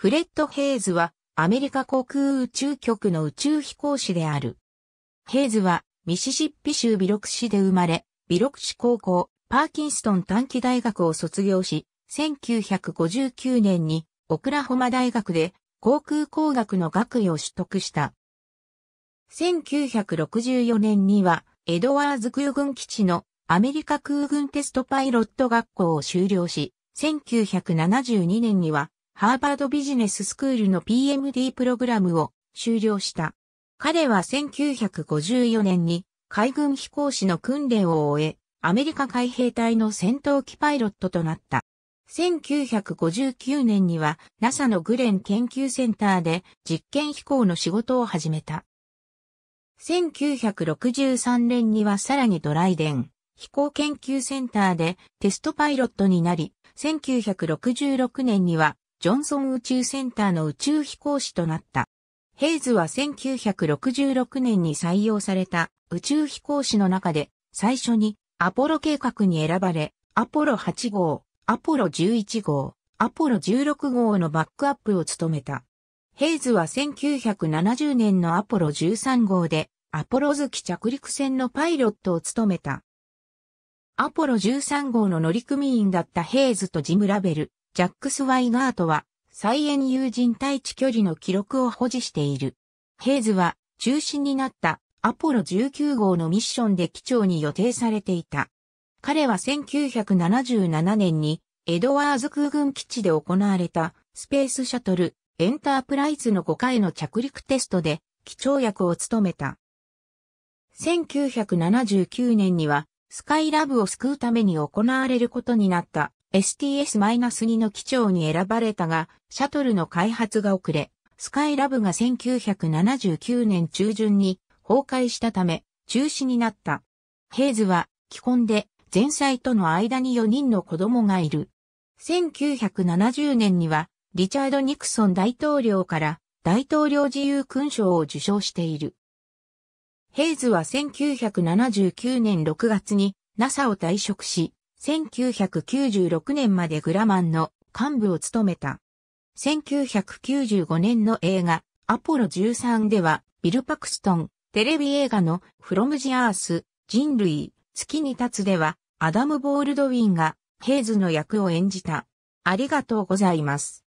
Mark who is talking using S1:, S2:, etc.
S1: フレッド・ヘイズはアメリカ航空宇宙局の宇宙飛行士である。ヘイズはミシシッピ州ビロク市で生まれ、ビロク市高校、パーキンストン短期大学を卒業し、1959年にオクラホマ大学で航空工学の学位を取得した。1964年にはエドワーズ空軍基地のアメリカ空軍テストパイロット学校を修了し、1972年にはハーバードビジネススクールの PMD プログラムを修了した。彼は1954年に海軍飛行士の訓練を終え、アメリカ海兵隊の戦闘機パイロットとなった。1959年には NASA のグレン研究センターで実験飛行の仕事を始めた。1963年にはさらにドライデン飛行研究センターでテストパイロットになり、1966年にはジョンソン宇宙センターの宇宙飛行士となった。ヘイズは1966年に採用された宇宙飛行士の中で最初にアポロ計画に選ばれ、アポロ8号、アポロ11号、アポロ16号のバックアップを務めた。ヘイズは1970年のアポロ13号でアポロ月着陸船のパイロットを務めた。アポロ13号の乗組員だったヘイズとジム・ラベル、ジャックス・ワイガートは、再演友人対地距離の記録を保持している。ヘイズは、中心になったアポロ19号のミッションで機長に予定されていた。彼は1977年に、エドワーズ空軍基地で行われた、スペースシャトル、エンタープライズの5回の着陸テストで、機長役を務めた。1979年には、スカイラブを救うために行われることになった STS-2 の機長に選ばれたが、シャトルの開発が遅れ、スカイラブが1979年中旬に崩壊したため、中止になった。ヘイズは、既婚で、前妻との間に4人の子供がいる。1970年には、リチャード・ニクソン大統領から大統領自由勲章を受章している。ヘイズは1979年6月に NASA を退職し、1996年までグラマンの幹部を務めた。1995年の映画、アポロ13では、ビル・パクストン、テレビ映画のフロムジアース、人類、月に立つでは、アダム・ボールドウィンがヘイズの役を演じた。ありがとうございます。